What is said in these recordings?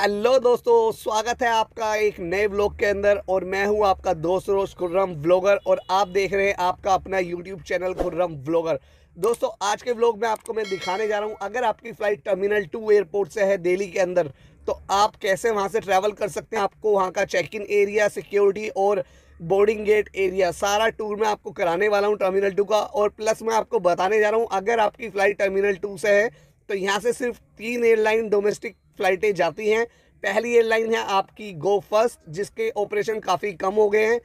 hello दोस्तों स्वागत है आपका एक नए ब्लॉग के अंदर और मैं हूं आपका दोस्त रोज खुर्रम ब्लॉगर और आप देख रहे हैं आपका अपना यूट्यूब चैनल खुर्रम ब्लॉगर दोस्तों आज के ब्लॉग में आपको मैं दिखाने जा रहा हूं अगर आपकी फ़्लाइट टर्मिनल टू एयरपोर्ट से है दिल्ली के अंदर तो आप कैसे वहाँ से ट्रैवल कर सकते हैं आपको वहाँ का चेक इन एरिया सिक्योरिटी और बोर्डिंग गेट एरिया सारा टूर मैं आपको कराने वाला हूँ टर्मिनल टू का और प्लस मैं आपको बताने जा रहा हूँ अगर आपकी फ़्लाइट टर्मिनल टू से है तो यहाँ से सिर्फ तीन एयरलाइन डोमेस्टिक फ़्लाइटें जाती हैं पहली एयरलाइन है आपकी गो फर्स्ट जिसके ऑपरेशन काफ़ी कम हो गए हैं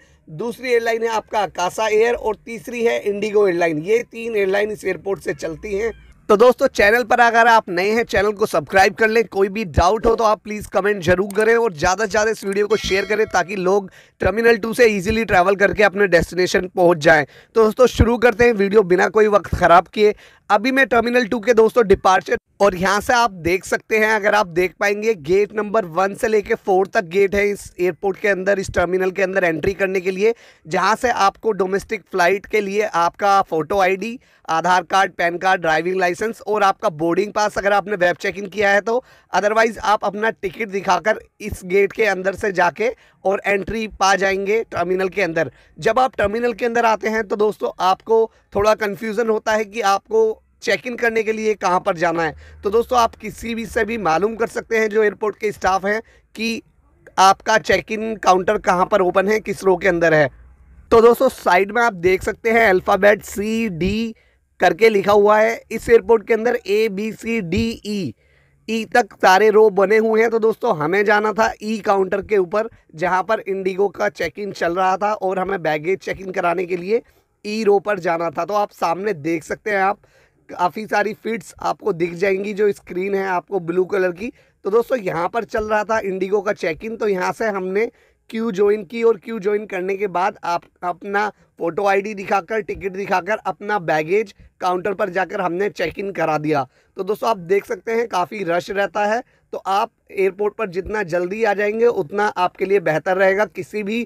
दूसरी एयरलाइन है आपका कासा एयर और तीसरी है इंडिगो एयरलाइन ये तीन एयरलाइन इस एयरपोर्ट से चलती हैं तो दोस्तों चैनल पर अगर आप नए हैं चैनल को सब्सक्राइब कर लें कोई भी डाउट हो तो आप प्लीज़ कमेंट जरूर करें और ज़्यादा से ज़्यादा इस वीडियो को शेयर करें ताकि लोग टर्मिनल टू से इजीली ट्रैवल करके अपने डेस्टिनेशन पहुंच जाएं तो दोस्तों शुरू करते हैं वीडियो बिना कोई वक्त ख़राब किए अभी मैं टर्मिनल टू के दोस्तों डिपार्चर और यहाँ से आप देख सकते हैं अगर आप देख पाएंगे गेट नंबर वन से लेके फोर तक गेट है इस एयरपोर्ट के अंदर इस टर्मिनल के अंदर एंट्री करने के लिए जहाँ से आपको डोमेस्टिक फ़्लाइट के लिए आपका photo ID Aadhaar card PAN card driving license और आपका बोर्डिंग पास अगर आपने वेब चेक इन किया है तो अदरवाइज़ आप अपना टिकट दिखाकर इस गेट के अंदर से जाके और एंट्री पा जाएंगे टर्मिनल के अंदर जब आप टर्मिनल के अंदर आते हैं तो दोस्तों आपको थोड़ा कन्फ्यूज़न होता है कि आपको चेक इन करने के लिए कहाँ पर जाना है तो दोस्तों आप किसी भी से भी मालूम कर सकते हैं जो एयरपोर्ट के स्टाफ हैं कि आपका चेक इन काउंटर कहाँ पर ओपन है किस रो के अंदर है तो दोस्तों साइड में आप देख सकते हैं अल्फ़ाबेट सी डी करके लिखा हुआ है इस एयरपोर्ट के अंदर A B C D E ई तक सारे रो बने हुए हैं तो दोस्तों हमें जाना था ई e काउंटर के ऊपर जहाँ पर इंडिगो का चेक इन चल रहा था और हमें बैगेज चेक इन कराने के लिए ई e रो पर जाना था तो आप सामने देख सकते हैं आप काफ़ी सारी फिट्स आपको दिख जाएंगी जो स्क्रीन है आपको ब्लू कलर की तो दोस्तों यहाँ पर चल रहा था इंडिगो का चेक इन तो यहाँ से हमने क्यू ज्वाइन की और क्यू ज्वाइन करने के बाद आप अपना फ़ोटो आईडी दिखाकर टिकट दिखाकर अपना बैगेज काउंटर पर जाकर हमने चेक इन करा दिया तो दोस्तों आप देख सकते हैं काफ़ी रश रहता है तो आप एयरपोर्ट पर जितना जल्दी आ जाएंगे उतना आपके लिए बेहतर रहेगा किसी भी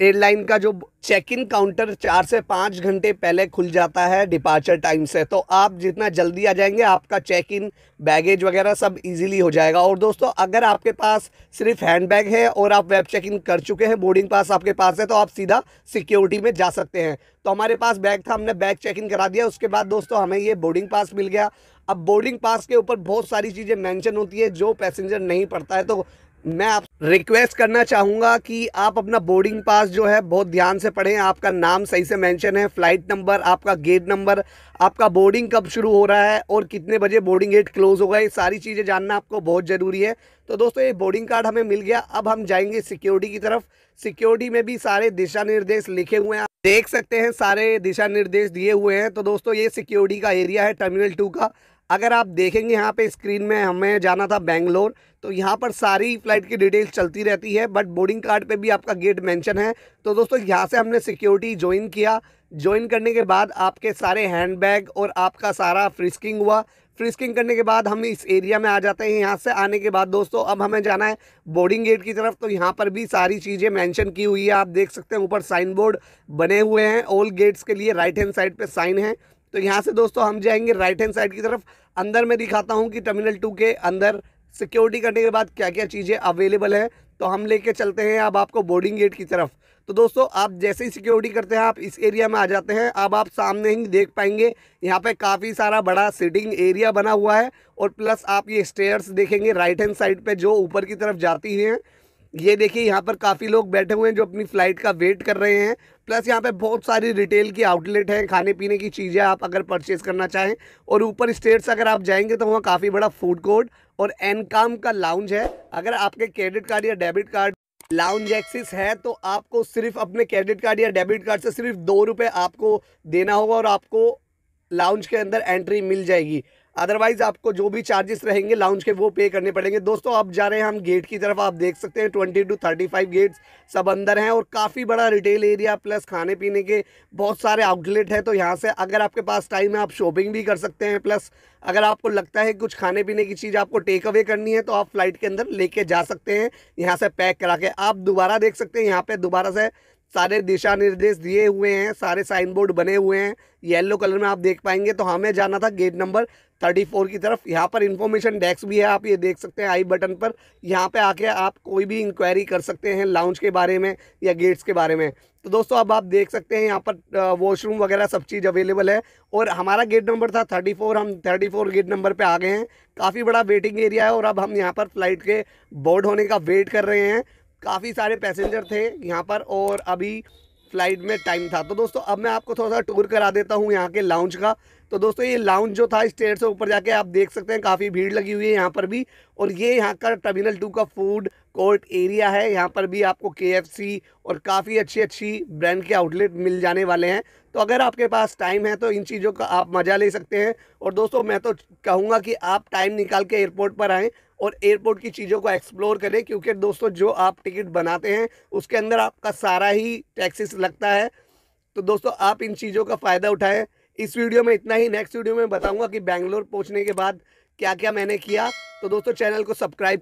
एयरलाइन का जो चेक इन काउंटर चार से पाँच घंटे पहले खुल जाता है डिपार्चर टाइम से तो आप जितना जल्दी आ जाएंगे आपका चेक इन बैगेज वगैरह सब इजीली हो जाएगा और दोस्तों अगर आपके पास सिर्फ हैंड बैग है और आप वेब चेक इन कर चुके हैं बोर्डिंग पास आपके पास है तो आप सीधा सिक्योरिटी में जा सकते हैं तो हमारे पास बैग था हमने बैग चेक इन करा दिया उसके बाद दोस्तों हमें ये बोर्डिंग पास मिल गया अब बोर्डिंग पास के ऊपर बहुत सारी चीज़ें मैंशन होती है जो पैसेंजर नहीं पड़ता है तो मैं आप रिक्वेस्ट करना चाहूँगा कि आप अपना बोर्डिंग पास जो है बहुत ध्यान से पढ़ें आपका नाम सही से मेंशन है फ्लाइट नंबर आपका गेट नंबर आपका बोर्डिंग कब शुरू हो रहा है और कितने बजे बोर्डिंग गेट क्लोज होगा ये सारी चीज़ें जानना आपको बहुत ज़रूरी है तो दोस्तों ये बोर्डिंग कार्ड हमें मिल गया अब हम जाएंगे सिक्योरिटी की तरफ सिक्योरिटी में भी सारे दिशा निर्देश लिखे हुए हैं आप देख सकते हैं सारे दिशा निर्देश दिए हुए हैं तो दोस्तों ये सिक्योरिटी का एरिया है टर्मिनल टू का अगर आप देखेंगे यहाँ पे स्क्रीन में हमें जाना था बेंगलोर तो यहाँ पर सारी फ्लाइट की डिटेल्स चलती रहती है बट बोर्डिंग कार्ड पे भी आपका गेट मेंशन है तो दोस्तों यहाँ से हमने सिक्योरिटी ज्वाइन किया ज्वाइन करने के बाद आपके सारे हैंडबैग और आपका सारा फ्रिस्किंग हुआ फ्रिस्किंग करने के बाद हम इस एरिया में आ जाते हैं यहाँ से आने के बाद दोस्तों अब हमें जाना है बोर्डिंग गेट की तरफ तो यहाँ पर भी सारी चीज़ें मेंशन की हुई है आप देख सकते हैं ऊपर साइन बोर्ड बने हुए हैं ऑल गेट्स के लिए राइट हैंड साइड पे साइन है तो यहाँ से दोस्तों हम जाएंगे राइट हैंड साइड की तरफ अंदर मैं दिखाता हूँ कि टर्मिनल टू के अंदर सिक्योरिटी करने के बाद क्या क्या चीज़ें अवेलेबल हैं तो हम लेके चलते हैं अब आपको बोर्डिंग गेट की तरफ तो दोस्तों आप जैसे ही सिक्योरिटी करते हैं आप इस एरिया में आ जाते हैं अब आप सामने ही देख पाएंगे यहाँ पे काफ़ी सारा बड़ा सिटिंग एरिया बना हुआ है और प्लस आप ये स्टेयर्स देखेंगे राइट हैंड साइड पे जो ऊपर की तरफ जाती हैं ये देखिए यहाँ पर काफ़ी लोग बैठे हुए हैं जो अपनी फ़्लाइट का वेट कर रहे हैं प्लस यहाँ पे बहुत सारी रिटेल की आउटलेट हैं खाने पीने की चीज़ें आप अगर परचेज़ करना चाहें और ऊपर स्टेट्स अगर आप जाएंगे तो वहाँ काफ़ी बड़ा फूड कोर्ट और एनकाम का लाउंज है अगर आपके क्रेडिट कार्ड या डेबिट कार्ड लाउंज एक्सिस है तो आपको सिर्फ अपने क्रेडिट कार्ड या डेबिट कार्ड से सिर्फ दो रुपये आपको देना होगा और आपको लाउंज के अंदर एंट्री मिल जाएगी अदरवाइज आपको जो भी चार्जेस रहेंगे लाउंज के वो पे करने पड़ेंगे दोस्तों अब जा रहे हैं हम गेट की तरफ आप देख सकते हैं twenty two thirty five gates सब अंदर हैं और काफ़ी बड़ा रिटेल एरिया प्लस खाने पीने के बहुत सारे आउटलेट हैं तो यहाँ से अगर आपके पास टाइम है आप शॉपिंग भी कर सकते हैं प्लस अगर आपको लगता है कुछ खाने पीने की चीज़ आपको टेक अवे करनी है तो आप फ्लाइट के अंदर लेके जा सकते हैं यहाँ से पैक करा के आप दोबारा देख सकते हैं यहाँ पे दोबारा से सारे दिशा निर्देश दिए हुए हैं सारे साइन बोर्ड बने हुए हैं येलो कलर में आप देख पाएंगे तो हमें जाना था गेट नंबर थर्टी फोर की तरफ यहाँ पर इन्फॉर्मेशन डेस्क भी है आप ये देख सकते हैं आई बटन पर यहाँ पे आके आप कोई भी इंक्वायरी कर सकते हैं लाउंज के बारे में या गेट्स के बारे में तो दोस्तों अब आप देख सकते हैं यहाँ पर वॉशरूम वगैरह सब चीज़ अवेलेबल है और हमारा गेट नंबर था थर्टी फोर हम थर्टी फोर गेट नंबर पे आ गए हैं काफ़ी बड़ा वेटिंग एरिया है और अब हम यहाँ पर फ्लाइट के बोर्ड होने का वेट कर रहे हैं काफ़ी सारे पैसेंजर थे यहाँ पर और अभी फ्लाइट में टाइम था तो दोस्तों अब मैं आपको थोड़ा सा टूर करा देता हूँ यहाँ के लाउंज का तो दोस्तों ये लाउंज जो था स्टेट से ऊपर जाके आप देख सकते हैं काफ़ी भीड़ लगी हुई है यहाँ पर भी और ये यहाँ का टर्मिनल टू का फूड कोर्ट एरिया है यहाँ पर भी आपको के और काफ़ी अच्छी अच्छी ब्रांड के आउटलेट मिल जाने वाले हैं तो अगर आपके पास टाइम है तो इन चीज़ों का आप मज़ा ले सकते हैं और दोस्तों मैं तो कहूँगा कि आप टाइम निकाल के एयरपोर्ट पर आएँ और एयरपोर्ट की चीज़ों को एक्सप्लोर करें क्योंकि दोस्तों जो आप टिकट बनाते हैं उसके अंदर आपका सारा ही टैक्सेस लगता है तो दोस्तों आप इन चीज़ों का फ़ायदा उठाएं इस वीडियो में इतना ही नेक्स्ट वीडियो में बताऊंगा कि बैंगलोर पहुंचने के बाद क्या क्या मैंने किया तो दोस्तों चैनल को सब्सक्राइब